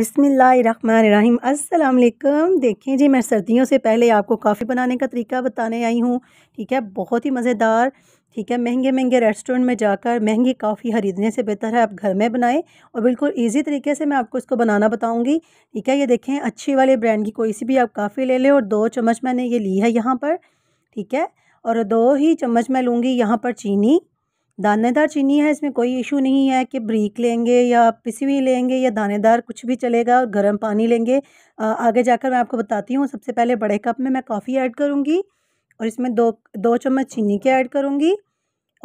बिसमीम अल्लाम देखें जी मैं सर्दियों से पहले आपको कॉफ़ी बनाने का तरीका बताने आई हूँ ठीक है बहुत ही मज़ेदार ठीक है महंगे महंगे रेस्टोरेंट में जाकर महंगी कॉफ़ी ख़रीदने से बेहतर है आप घर में बनाएं और बिल्कुल इजी तरीके से मैं आपको इसको बनाना बताऊंगी ठीक है ये देखें अच्छी वाले ब्रांड की कोई सी भी आप काफ़ी ले लें और दो चम्मच मैंने ये ली है यहाँ पर ठीक है और दो ही चम्मच मैं लूँगी यहाँ पर चीनी दानेदार चीनी है इसमें कोई इशू नहीं है कि ब्रीक लेंगे या पिसी हुई लेंगे या दानेदार कुछ भी चलेगा और गर्म पानी लेंगे आगे जाकर मैं आपको बताती हूँ सबसे पहले बड़े कप में मैं कॉफ़ी ऐड करूँगी और इसमें दो दो चम्मच चीनी के ऐड करूँगी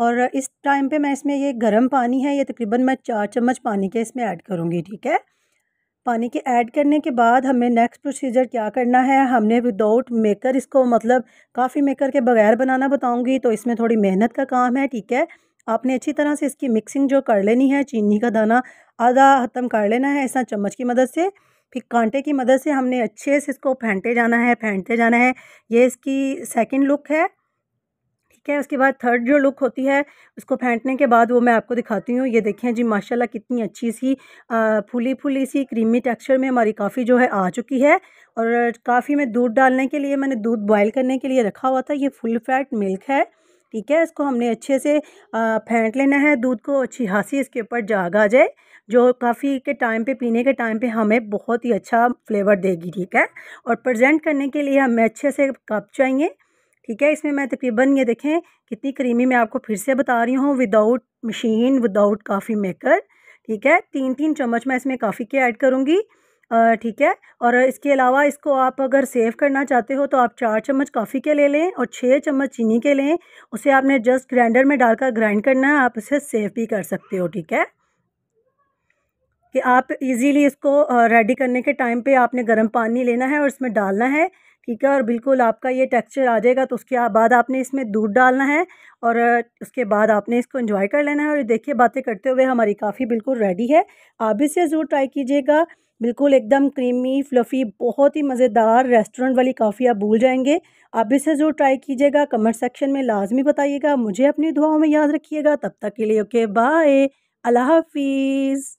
और इस टाइम पे मैं इसमें ये गर्म पानी है ये तकरीबन मैं चार चम्मच पानी के इसमें ऐड करूँगी ठीक है पानी के ऐड करने के बाद हमें नेक्स्ट प्रोसीजर क्या करना है हमने विदाउट मेकर इसको मतलब काफ़ी मेकर के बगैर बनाना बताऊँगी तो इसमें थोड़ी मेहनत का काम है ठीक है आपने अच्छी तरह से इसकी मिक्सिंग जो कर लेनी है चीनी का दाना आधा हतम कर लेना है ऐसा चम्मच की मदद से फिर कांटे की मदद से हमने अच्छे से इसको फेंटे जाना है फेंटते जाना है ये इसकी सेकंड लुक है ठीक है उसके बाद थर्ड जो लुक होती है उसको फेंटने के बाद वो मैं आपको दिखाती हूँ ये देखें जी माशाल्लाह कितनी अच्छी सी फूली फूली सी क्रीमी टेक्सचर में हमारी काफ़ी जो है आ चुकी है और काफ़ी में दूध डालने के लिए मैंने दूध बॉयल करने के लिए रखा हुआ था ये फुल फैट मिल्क है ठीक है इसको हमने अच्छे से फेंट लेना है दूध को अच्छी हाँसी इसके ऊपर जाग आ जाए जो काफ़ी के टाइम पे पीने के टाइम पे हमें बहुत ही अच्छा फ्लेवर देगी ठीक है और प्रेजेंट करने के लिए हमें अच्छे से कप चाहिए ठीक है इसमें मैं तकरीबन ये देखें कितनी क्रीमी मैं आपको फिर से बता रही हूँ without machine without coffee maker ठीक है तीन तीन चम्मच मैं इसमें काफ़ी के ऐड करूँगी ठीक है और इसके अलावा इसको आप अगर सेव करना चाहते हो तो आप चार चम्मच कॉफ़ी के ले लें और छः चम्मच चीनी के लें उसे आपने जस्ट ग्राइंडर में डालकर ग्राइंड करना है आप इसे सेव भी कर सकते हो ठीक है कि आप इजीली इसको रेडी करने के टाइम पे आपने गर्म पानी लेना है और इसमें डालना है ठीक है और बिल्कुल आपका ये टेक्सचर आ जाएगा तो उसके बाद आपने इसमें दूध डालना है और उसके बाद आपने इसको एंजॉय कर लेना है और देखिए बातें करते हुए हमारी काफ़ी बिल्कुल रेडी है आप इसे ज़रूर ट्राई कीजिएगा बिल्कुल एकदम क्रीमी फ्लफ़ी बहुत ही मज़ेदार रेस्टोरेंट वाली काफ़ी आप भूल जाएंगे आप इसे ज़रूर ट्राई कीजिएगा कमेंट सेक्शन में लाजमी बताइएगा मुझे अपनी दुआओं में याद रखिएगा तब तक के लिए ओके बाय अल्लाह हाफिज़